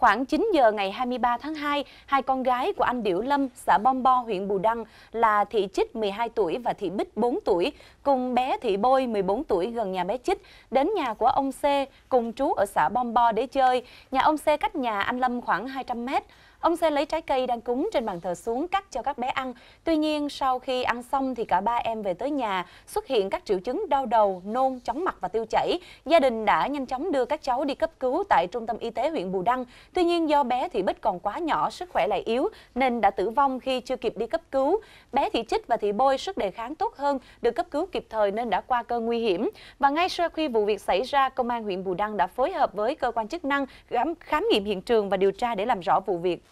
Khoảng 9 giờ ngày 23 tháng 2, hai con gái của anh Điểu Lâm, xã Bom Bo, huyện Bù Đăng là Thị Chích 12 tuổi và Thị Bích 4 tuổi, cùng bé Thị Bôi 14 tuổi gần nhà bé Chích, đến nhà của ông C cùng trú ở xã Bom Bo để chơi. Nhà ông C cách nhà anh Lâm khoảng 200 mét. Ông C lấy trái cây đang cúng trên bàn thờ xuống cắt cho các bé ăn. Tuy nhiên, sau khi ăn xong thì cả ba em về tới nhà, xuất hiện các triệu chứng đau đầu, nôn, chóng mặt và tiêu chảy. Gia đình đã nhanh chóng đưa các cháu đi cấp cứu tại trung tâm y tế huyện Bù Đăng. Tuy nhiên do bé Thị Bích còn quá nhỏ, sức khỏe lại yếu nên đã tử vong khi chưa kịp đi cấp cứu. Bé Thị Chích và Thị Bôi sức đề kháng tốt hơn, được cấp cứu kịp thời nên đã qua cơn nguy hiểm. Và ngay sau khi vụ việc xảy ra, Công an huyện Bù Đăng đã phối hợp với cơ quan chức năng khám, nghiệm hiện trường và điều tra để làm rõ vụ việc.